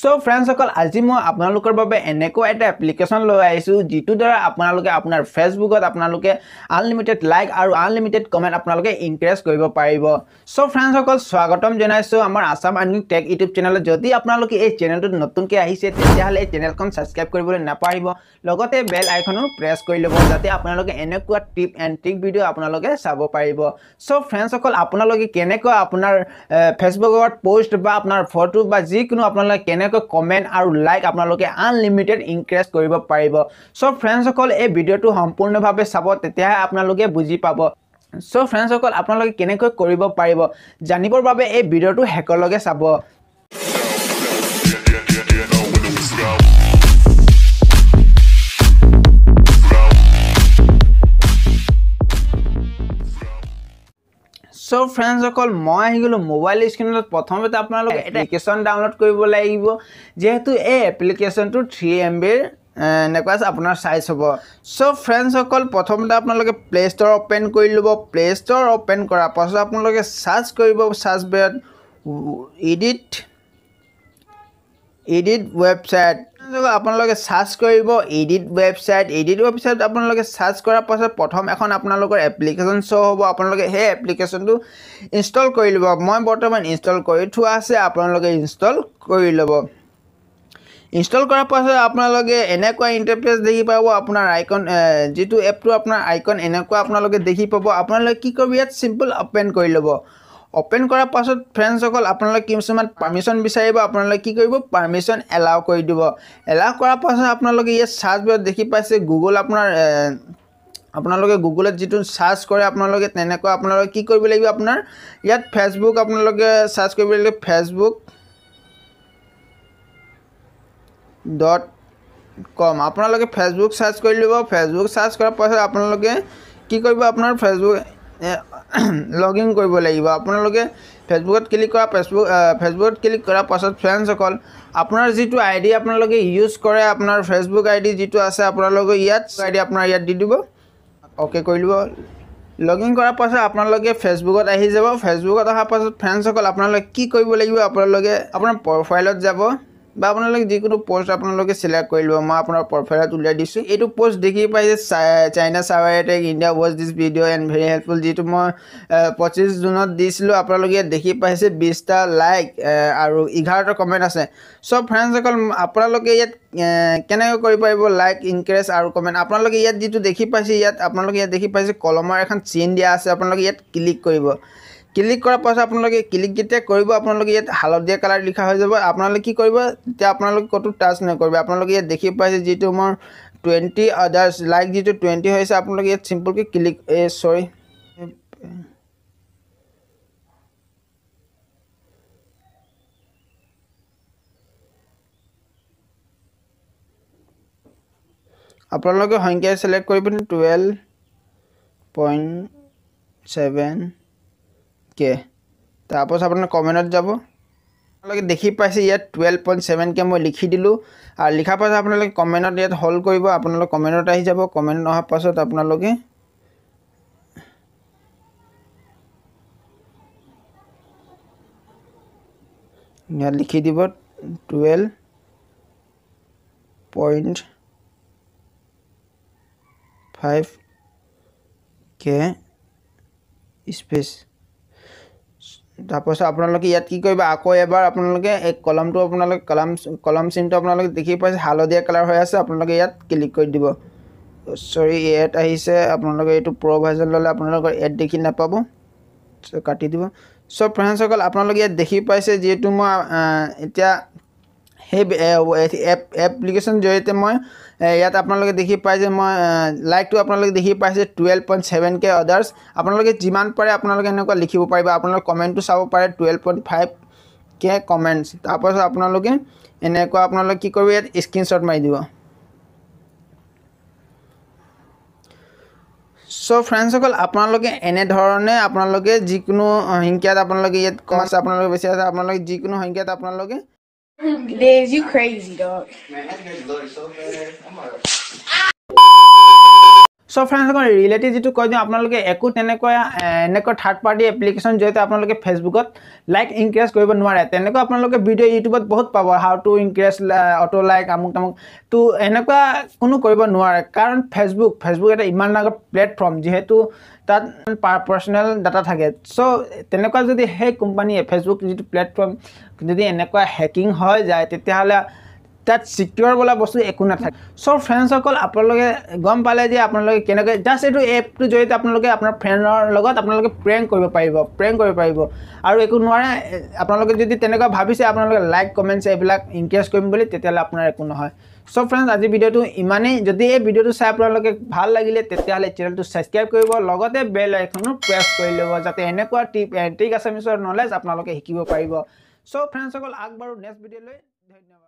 চ' ফ্ৰেণ্ডছসকল আজি মই আপোনালোকৰ বাবে এনেকুৱা এটা এপ্লিকেশ্যন লৈ আহিছোঁ যিটোৰ দ্বাৰা আপোনালোকে আপোনাৰ ফেচবুকত আপোনালোকে আনলিমিটেড লাইক আৰু আনলিমিটেড কমেণ্ট আপোনালোকে ইনক্ৰেজ কৰিব পাৰিব চ' ফ্ৰেণ্ডছসকল স্বাগতম জনাইছোঁ আমাৰ আছাম আৰ্নিং টেক ইউটিউব চেনেলত যদি আপোনালোকে এই চেনেলটোত নতুনকৈ আহিছে তেতিয়াহ'লে এই চেনেলখন ছাবস্ক্ৰাইব কৰিবলৈ নাপাহৰিব লগতে বেল আইকনো প্ৰেছ কৰি ল'ব যাতে আপোনালোকে এনেকুৱা টিপ এণ্ড ট্ৰিক ভিডিঅ' আপোনালোকে চাব পাৰিব চ' ফ্ৰেণ্ডছসকল আপোনালোকে কেনেকৈ আপোনাৰ ফেচবুকত পষ্ট বা আপোনাৰ ফটো বা যিকোনো আপোনালোকে কেনেকৈ কমেণ্ট আৰু লাইক আপোনালোকে আনলিমিটেড ইনক্ৰেজ কৰিব পাৰিব চ' ফ্ৰেণ্ডছসকল এই ভিডিঅ'টো সম্পূৰ্ণভাৱে চাব তেতিয়াহে আপোনালোকে বুজি পাব চ' ফ্ৰেণ্ডছসকল আপোনালোকে কেনেকৈ কৰিব পাৰিব জানিবৰ বাবে এই ভিডিঅ'টো শেষলৈকে চাব সব ফ্ৰেণ্ডছ অকল মই আহি গ'লোঁ মোবাইল স্ক্ৰীণত প্ৰথমতে আপোনালোকে এপ্লিকেশ্যন ডাউনলোড কৰিব লাগিব যিহেতু এই এপ্লিকেশ্যনটো থ্ৰী এম বিৰ এনেকুৱা আপোনাৰ চাইজ হ'ব চব ফ্ৰেণ্ডছসকল প্ৰথমতে আপোনালোকে প্লে ষ্ট'ৰ অ'পেন কৰি ল'ব প্লে ষ্ট'ৰ অ'পেন কৰাৰ পাছত আপোনালোকে চাৰ্চ কৰিব চাৰ্চ বেৰত ইডিট ইডিট ৱেবছাইট আপোনালোকে চাৰ্চ কৰিব এডিট ৱেবচাইট এডিট ৱেবচাইট আপোনালোকে চাৰ্চ কৰাৰ পাছত প্ৰথম এখন আপোনালোকৰ এপ্লিকেশ্যন শ্ব' হ'ব আপোনালোকে সেই এপ্লিকেশ্যনটো ইনষ্টল কৰি ল'ব মই বৰ্তমান ইনষ্টল কৰি থোৱা আছে আপোনালোকে ইনষ্টল কৰি ল'ব ইনষ্টল কৰাৰ পাছত আপোনালোকে এনেকুৱা ইণ্টাৰফেচ দেখি পাব আপোনাৰ আইকন যিটো এপটো আপোনাৰ আইকন এনেকুৱা আপোনালোকে দেখি পাব আপোনালোকে কি কৰিব ইয়াত চিম্পল অপেন কৰি ল'ব অপেন কৰাৰ পাছত ফ্ৰেণ্ডছসকল আপোনালোকে কিছুমান পাৰ্মিশ্যন বিচাৰিব আপোনালোকে কি কৰিব পাৰ্মিশ্যন এলাউ কৰি দিব এলাউ কৰাৰ পাছত আপোনালোকে ইয়াত চাৰ্জবোৰত দেখি পাইছে গুগল আপোনাৰ আপোনালোকে গুগলত যিটো চাৰ্চ কৰে আপোনালোকে তেনেকুৱা আপোনালোকে কি কৰিব লাগিব আপোনাৰ ইয়াত ফেচবুক আপোনালোকে চাৰ্চ কৰিব লাগিব ফেচবুক ডট কম আপোনালোকে ফেচবুক চাৰ্চ কৰি ল'ব ফেচবুক চাৰ্চ কৰাৰ পাছত আপোনালোকে কি কৰিব আপোনাৰ ফেচবুক লগ ইন কৰিব লাগিব আপোনালোকে ফেচবুকত ক্লিক কৰা ফেচবুক ফেচবুকত ক্লিক কৰাৰ পাছত ফ্ৰেণ্ডছসকল আপোনাৰ যিটো আই ডি আপোনালোকে ইউজ কৰে আপোনাৰ ফেচবুক আই ডি যিটো আছে আপোনালোকে ইয়াত আই ডি আপোনাৰ ইয়াত দি দিব অ'কে কৰি দিব লগ ইন কৰাৰ পাছত আপোনালোকে ফেচবুকত আহি যাব ফেচবুকত অহাৰ পাছত ফ্ৰেণ্ডছসকল আপোনালোকে কি কৰিব লাগিব আপোনালোকে আপোনাৰ প্ৰফাইলত যাব বা আপোনালোকে যিকোনো পষ্ট আপোনালোকে চিলেক্ট কৰি ল'ব মই আপোনাৰ প্ৰফাইলত উলিয়াই দিছোঁ এইটো পষ্ট দেখি পাইছে China server attack India was this video' and very helpful যিটো মই পঁচিছ জুনত দিছিলোঁ আপোনালোকে ইয়াত দেখি পাইছে বিছটা লাইক আৰু এঘাৰটা কমেণ্ট আছে চ' ফ্ৰেণ্ডছসকল আপোনালোকে ইয়াত কেনেকৈ কৰিব পাৰিব লাইক ইনকাৰেজ আৰু কমেণ্ট আপোনালোকে ইয়াত যিটো দেখি পাইছে ইয়াত আপোনালোকে ইয়াত দেখি পাইছে কলমৰ এখন চিন দিয়া আছে আপোনালোকে ইয়াত ক্লিক কৰিব ক্লিক কৰাৰ পাছত আপোনালোকে ক্লিক যেতিয়া কৰিব আপোনালোকে ইয়াত হালধীয়া কালাৰ লিখা হৈ যাব আপোনালোকে কি কৰিব তেতিয়া আপোনালোকে ক'তো টাচ নকৰিব আপোনালোকে ইয়াত দেখি পাইছে যিটো মোৰ টুৱেণ্টি আদাৰ্ছ লাইক যিটো টুৱেণ্টি হৈছে আপোনালোকে ইয়াত চিম্পলকৈ ক্লিক এ চৰি আপোনালোকে সংখ্যা চিলেক্ট কৰি পিনি টুৱেল্ভ পইণ্ট ছেভেন কে তাৰপাছত আপোনাৰ কমেণ্টত যাব আপোনালোকে দেখি পাইছে ইয়াত টুৱেলভ পইণ্ট ছেভেন কে মই লিখি দিলোঁ আৰু লিখাৰ পাছত আপোনালোকে কমেণ্টত ইয়াত হল কৰিব আপোনালোক কমেণ্টত আহি যাব কমেণ্ট অহাৰ পাছত আপোনালোকে ইয়াত লিখি দিব টুৱেলভ পইণ্ট ফাইভ কে স্পেচ তাৰপাছত আপোনালোকে ইয়াত কি কৰিব আকৌ এবাৰ আপোনালোকে এই কলমটো আপোনালোকে কলম কলম চিনটো আপোনালোকে দেখি পাইছে হালধীয়া কালাৰ হৈ আছে আপোনালোকে ইয়াত ক্লিক কৰি দিব চৰি এড আহিছে আপোনালোকে এইটো প্ৰ' ভাৰ্জন ল'লে আপোনালোকৰ এড দেখি নাপাব কাটি দিব চ' ফ্ৰেণ্ডছসকল আপোনালোকে ইয়াত দেখি পাইছে যিহেতু মই এতিয়া সেই এপ্লিকেশ্যন জৰিয়তে মই ইয়াত আপোনালোকে দেখি পাই যে মই লাইকটো আপোনালোকে দেখি পাইছে twelve point seven K others আপোনালোকে যিমান পাৰে আপোনালোকে এনেকুৱা লিখিব পাৰিব আপোনালোকে কমেণ্টটো চাব পাৰে twelve point five K comments তাৰপাছত আপোনালোকে এনেকুৱা আপোনালোকে কি কৰিব ইয়াত স্ক্ৰীনশ্বট মাৰি দিব চ' ফ্ৰেণ্ডছসকল আপোনালোকে এনেধৰণে আপোনালোকে যিকোনো সংখ্যাত আপোনালোকে ইয়াত কম আছে আপোনালোকে বেছি আছে আপোনালোকে যিকোনো সংখ্যাত আপোনালোকে Liz, you crazy, dog. So' friend মই ৰিলেটিভ যিটো কৈ দিওঁ আপোনালোকে একো তেনেকুৱা এনেকুৱা থাৰ্ড পাৰ্টি এপ্লিকেশ্যন জৰিয়তে আপোনালোকে ফেচবুকত লাইক ইনক্ৰেজ কৰিব নোৱাৰে তেনেকুৱা আপোনালোকে ভিডিঅ' ইউটিউবত বহুত পাব how to increase auto' like আমুক তামুক তো এনেকুৱা কোনো কৰিব নোৱাৰে কাৰণ ফেচবুক ফেচবুক এটা ইমান ডাঙৰ প্লেটফৰ্ম যিহেতু তাত পাৰ্চনেল ডাটা থাকে চ' তেনেকুৱা যদি সেই কোম্পানীয়ে ফেচবুক যিটো প্লেটফৰ্ম যদি এনেকুৱা হেকিং হৈ যায় তেতিয়াহ'লে তাত চিকিউৰ বোলা বস্তু একো নাথাকে চ' ফ্ৰেণ্ডছসকল আপোনালোকে গম পালে যে আপোনালোকে কেনেকৈ জাষ্ট এইটো এপটোৰ জৰিয়তে আপোনালোকে আপোনাৰ ফ্ৰেণ্ডৰ লগত আপোনালোকে প্ৰেংক কৰিব পাৰিব প্ৰেং কৰিব পাৰিব আৰু একো নোৱাৰে আপোনালোকে যদি তেনেকুৱা ভাবিছে আপোনালোকে লাইক কমেণ্টছ এইবিলাক ইনকেজ কৰিম বুলি তেতিয়াহ'লে আপোনাৰ একো নহয় সব ফ্রেন্ডস আজি ভিডিওটো ইমানেই যদি এই ভিডিওটো চাই আপোনালোকে ভাল লাগিলে তেতিয়াহ'লে চেনেলটো ছাবস্ক্ৰাইব কৰিব লগতে বেল আইকনো প্ৰেছ কৰি ল'ব যাতে এনেকুৱা টিপ এণ্ট্ৰিক আছামিছৰ নলেজ আপোনালোকে শিকিব পাৰিব সব ফ্ৰেণ্ডসকল আগবাৰু নেক্সট ভিডিঅ'লৈ ধন্যবাদ